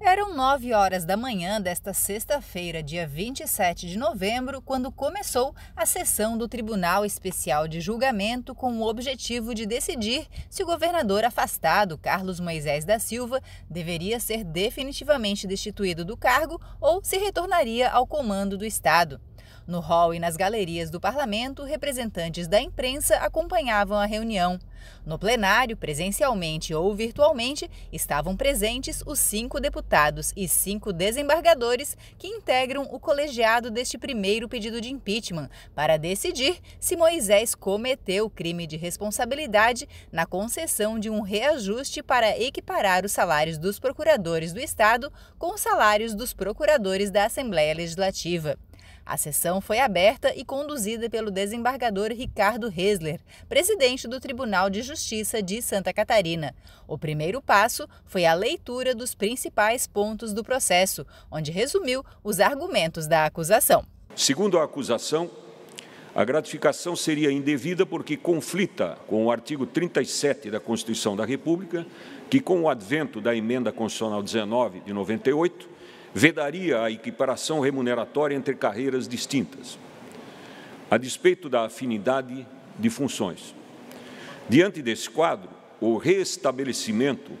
Eram 9 horas da manhã desta sexta-feira, dia 27 de novembro, quando começou a sessão do Tribunal Especial de Julgamento com o objetivo de decidir se o governador afastado, Carlos Moisés da Silva, deveria ser definitivamente destituído do cargo ou se retornaria ao comando do Estado. No hall e nas galerias do parlamento, representantes da imprensa acompanhavam a reunião. No plenário, presencialmente ou virtualmente, estavam presentes os cinco deputados e cinco desembargadores que integram o colegiado deste primeiro pedido de impeachment para decidir se Moisés cometeu crime de responsabilidade na concessão de um reajuste para equiparar os salários dos procuradores do Estado com os salários dos procuradores da Assembleia Legislativa. A sessão foi aberta e conduzida pelo desembargador Ricardo Hesler, presidente do Tribunal de Justiça de Santa Catarina. O primeiro passo foi a leitura dos principais pontos do processo, onde resumiu os argumentos da acusação. Segundo a acusação, a gratificação seria indevida porque conflita com o artigo 37 da Constituição da República, que, com o advento da emenda constitucional 19 de 98, vedaria a equiparação remuneratória entre carreiras distintas, a despeito da afinidade de funções. Diante desse quadro, o restabelecimento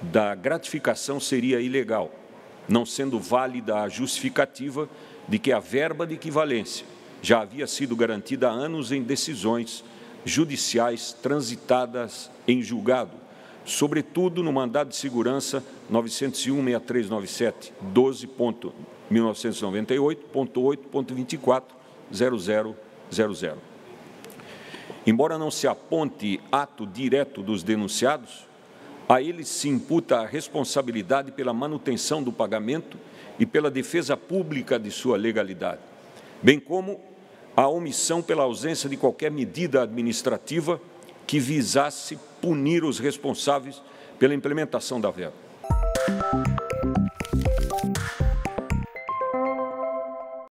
da gratificação seria ilegal, não sendo válida a justificativa de que a verba de equivalência já havia sido garantida há anos em decisões judiciais transitadas em julgado, sobretudo no mandado de segurança 901-6397, 12.1998.8.24.0000. Embora não se aponte ato direto dos denunciados, a eles se imputa a responsabilidade pela manutenção do pagamento e pela defesa pública de sua legalidade, bem como a omissão pela ausência de qualquer medida administrativa que visasse punir os responsáveis pela implementação da verba.